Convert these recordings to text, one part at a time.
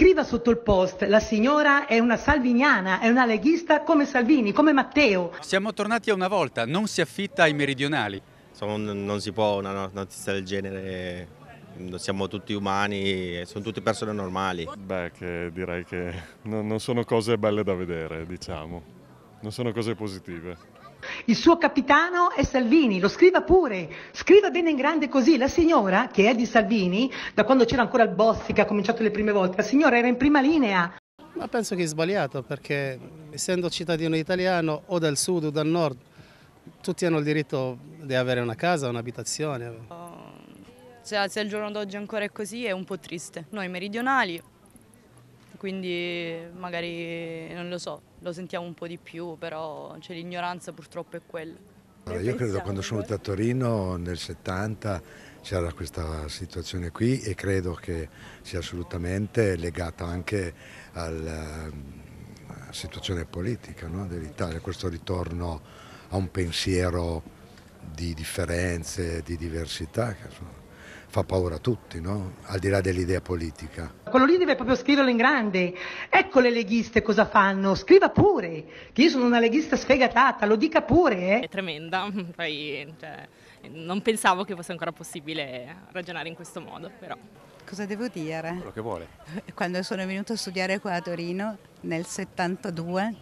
Scriva sotto il post, la signora è una salviniana, è una leghista come Salvini, come Matteo. Siamo tornati a una volta, non si affitta ai meridionali. Non si può una notizia del genere, mm, siamo tutti umani, eh, sono tutte persone normali. Beh, che direi che non sono cose belle da vedere, diciamo, non sono cose positive. Il suo capitano è Salvini, lo scriva pure, scriva bene in grande così. La signora, che è di Salvini, da quando c'era ancora il Bossi che ha cominciato le prime volte, la signora era in prima linea. Ma penso che è sbagliato perché essendo cittadino italiano o dal sud o dal nord, tutti hanno il diritto di avere una casa, un'abitazione. Se, se al giorno d'oggi ancora è così è un po' triste. Noi meridionali quindi magari non lo so, lo sentiamo un po' di più, però cioè, l'ignoranza purtroppo è quella. Allora, io credo quando sono venuto a Torino nel 70 c'era questa situazione qui e credo che sia assolutamente legata anche alla ehm, situazione politica no, dell'Italia, questo ritorno a un pensiero di differenze, di diversità. Che, insomma, fa paura a tutti, no? al di là dell'idea politica. Quello lì deve proprio scriverlo in grande. Ecco le leghiste cosa fanno, scriva pure, che io sono una leghista sfegatata, lo dica pure. Eh. È tremenda, poi cioè, non pensavo che fosse ancora possibile ragionare in questo modo, però cosa devo dire? Quello che vuole. Quando sono venuto a studiare qua a Torino nel 72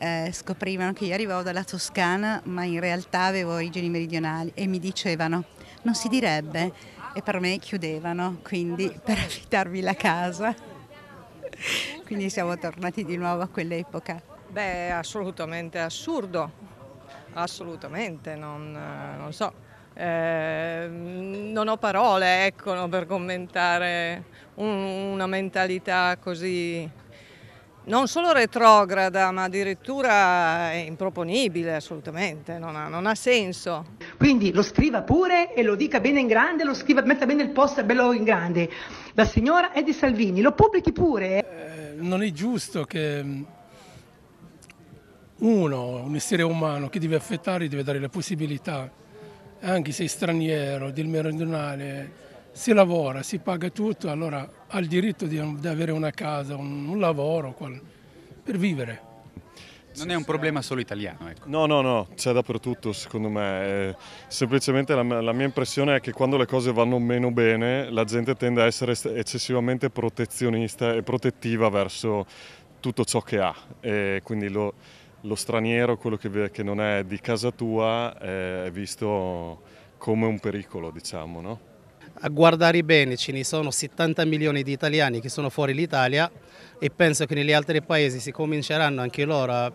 eh, scoprivano che io arrivavo dalla Toscana ma in realtà avevo origini meridionali e mi dicevano non si direbbe e per me chiudevano, quindi per affittarvi la casa. Quindi siamo tornati di nuovo a quell'epoca. Beh, assolutamente assurdo, assolutamente, non, non so, eh, non ho parole ecco, per commentare un, una mentalità così non solo retrograda ma addirittura improponibile assolutamente, non ha, non ha senso. Quindi lo scriva pure e lo dica bene in grande, lo scriva, metta bene il post bello in grande. La signora è di Salvini, lo pubblichi pure. Eh, non è giusto che mm, uno, un essere umano che deve affettare, deve dare la possibilità, anche se è straniero, del meridionale, si lavora, si paga tutto, allora ha il diritto di, di avere una casa, un, un lavoro qual, per vivere. Non è un problema solo italiano, ecco. No, no, no, c'è dappertutto secondo me. Eh, semplicemente la, la, mia impressione è che quando le cose vanno meno bene la gente tende a essere eccessivamente protezionista e protettiva verso tutto ciò che ha. E quindi lo, lo straniero, quello che, che, non è di casa tua, eh, è visto come un pericolo, diciamo, no? A guardare bene ce ne sono 70 milioni di italiani che sono fuori l'Italia e penso che negli altri paesi si cominceranno anche loro a,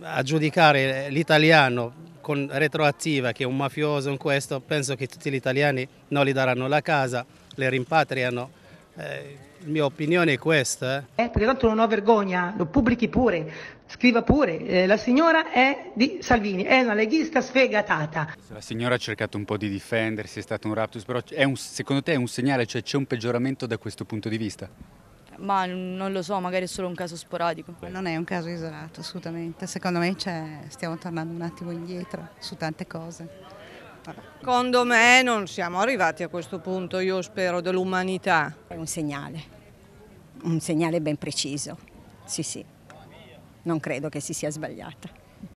a giudicare l'italiano con retroattiva che è un mafioso in questo, penso che tutti gli italiani non gli daranno la casa, le rimpatriano. Eh, la mia opinione è questa. Eh. Eh, perché tanto non ho vergogna, lo pubblichi pure, scriva pure. Eh, la signora è di Salvini, è una leghista sfegatata. La signora ha cercato un po' di difendersi, è stato un raptus, però un, secondo te è un segnale, cioè c'è un peggioramento da questo punto di vista? Ma non lo so, magari è solo un caso sporadico. Non è un caso isolato, assolutamente. Secondo me stiamo tornando un attimo indietro su tante cose. Secondo me non siamo arrivati a questo punto, io spero, dell'umanità. È un segnale, un segnale ben preciso, sì sì, non credo che si sia sbagliata.